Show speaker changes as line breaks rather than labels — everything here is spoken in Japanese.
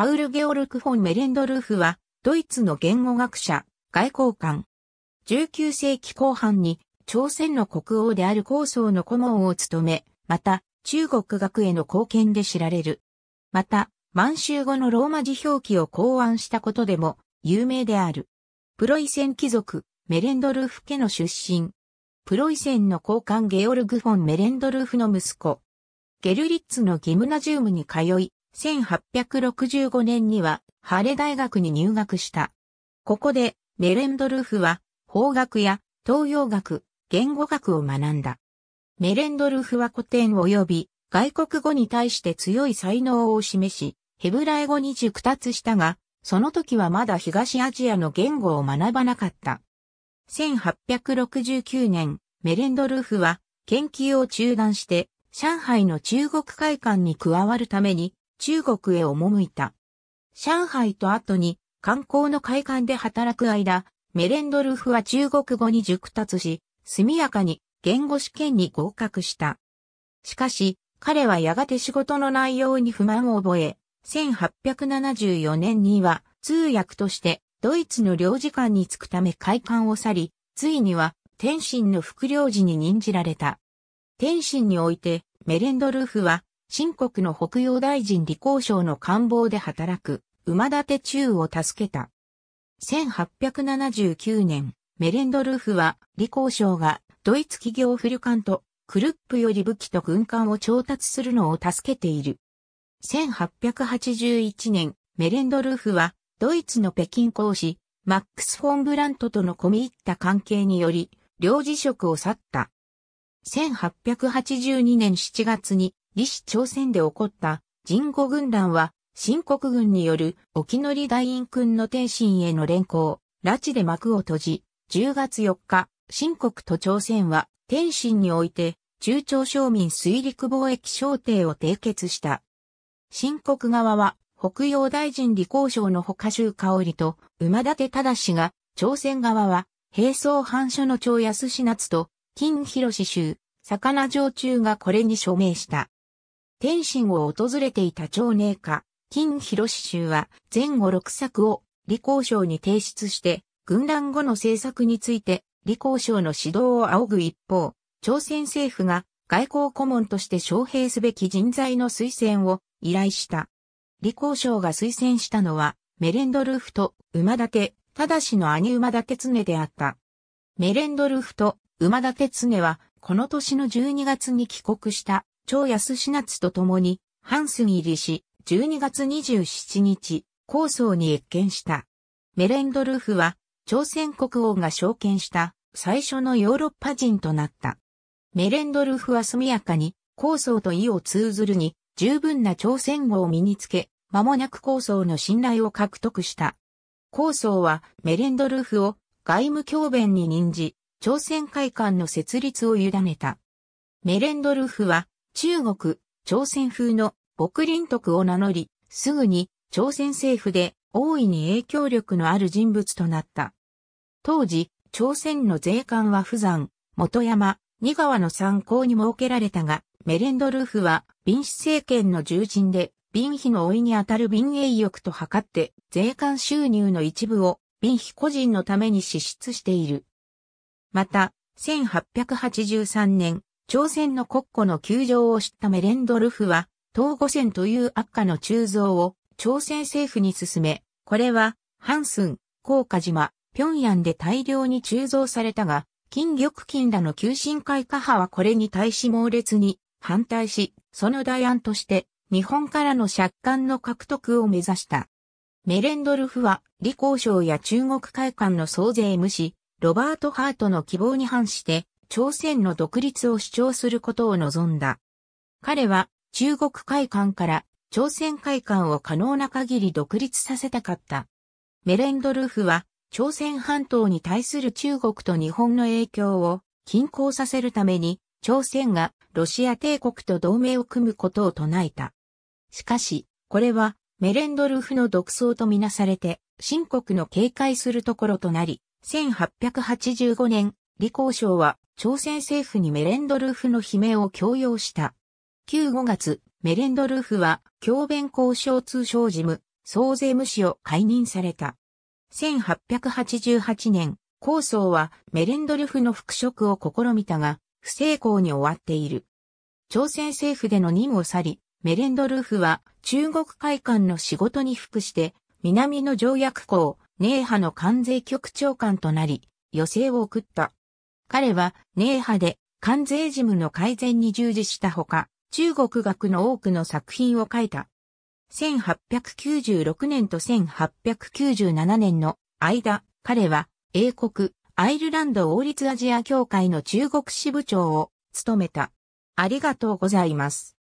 パウル・ゲオルク・フォン・メレンドルーフは、ドイツの言語学者、外交官。19世紀後半に、朝鮮の国王である高層の顧問を務め、また、中国学への貢献で知られる。また、満州語のローマ字表記を考案したことでも、有名である。プロイセン貴族、メレンドルーフ家の出身。プロイセンの高官ゲオルグ・フォン・メレンドルーフの息子。ゲルリッツのギムナジウムに通い、1865年にはハレ大学に入学した。ここでメレンドルフは法学や東洋学、言語学を学んだ。メレンドルフは古典及び外国語に対して強い才能を示し、ヘブライ語に熟達したが、その時はまだ東アジアの言語を学ばなかった。1869年、メレンドルフは研究を中断して上海の中国会館に加わるために中国へ赴いた。上海と後に観光の会館で働く間、メレンドルフは中国語に熟達し、速やかに言語試験に合格した。しかし、彼はやがて仕事の内容に不満を覚え、1874年には通訳としてドイツの領事館に着くため会館を去り、ついには天津の副領事に任じられた。天津においてメレンドルフは新国の北洋大臣李光省の官房で働く、馬立中を助けた。1879年、メレンドルフは、李光省が、ドイツ企業フルカンと、クルップより武器と軍艦を調達するのを助けている。1881年、メレンドルフは、ドイツの北京公使、マックス・フォン・ブラントとの込み入った関係により、領事職を去った。1882年7月に李氏朝鮮で起こった人語軍団は、新国軍による沖乗大院君の天津への連行、拉致で幕を閉じ、10月4日、新国と朝鮮は天津において中朝商民水陸貿易協定を締結した。新国側は北洋大臣李光省のほか州香織と馬立忠が、朝鮮側は、兵装反所の長安氏夏と、金広市州、魚城中がこれに署名した。天津を訪れていた長寧家、金広衆は前後6作を李光省に提出して、軍乱後の政策について李光省の指導を仰ぐ一方、朝鮮政府が外交顧問として招聘すべき人材の推薦を依頼した。李光省が推薦したのは、メレンドルフと馬立しの兄馬立常であった。メレンドルフと馬立常は、この年の12月に帰国した長安市夏と共に、ハンスン入りし、12月27日、高層に越見した。メレンドルフは、朝鮮国王が召見した最初のヨーロッパ人となった。メレンドルフは速やかに、高層と意を通ずるに、十分な朝鮮語を身につけ、間もなく高層の信頼を獲得した。高層はメレンドルフを外務教弁に任じ、朝鮮会館の設立を委ねた。メレンドルフは中国、朝鮮風の牧林徳を名乗り、すぐに朝鮮政府で大いに影響力のある人物となった。当時、朝鮮の税関は富山、元山、二川の参考に設けられたが、メレンドルーフは、民主政権の重鎮で、貧費の老いにあたる民営欲と図って、税関収入の一部を貧費個人のために支出している。また、1883年、朝鮮の国庫の窮状を知ったメレンドルフは、東五線という悪化の鋳造を朝鮮政府に進め、これは、ハンスン、高架島、平壌で大量に鋳造されたが、金玉金らの急進会下派はこれに対し猛烈に反対し、その代案として日本からの借款の獲得を目指した。メレンドルフは、李光省や中国会館の総税無視、ロバート・ハートの希望に反して、朝鮮の独立を主張することを望んだ。彼は中国海艦から朝鮮海艦を可能な限り独立させたかった。メレンドルフは朝鮮半島に対する中国と日本の影響を均衡させるために朝鮮がロシア帝国と同盟を組むことを唱えた。しかし、これはメレンドルフの独走とみなされて、新国の警戒するところとなり、1885年李光省は朝鮮政府にメレンドルフの悲鳴を強要した。旧5月、メレンドルフは教弁交渉通商事務、総税無視を解任された。1888年、高想はメレンドルフの復職を試みたが、不成功に終わっている。朝鮮政府での任を去り、メレンドルフは中国会館の仕事に服して、南の条約校、寧波の関税局長官となり、余生を送った。彼は、寧派で、関税事務の改善に従事したほか、中国学の多くの作品を書いた。1896年と1897年の間、彼は、英国、アイルランド王立アジア協会の中国支部長を務めた。ありがとうございます。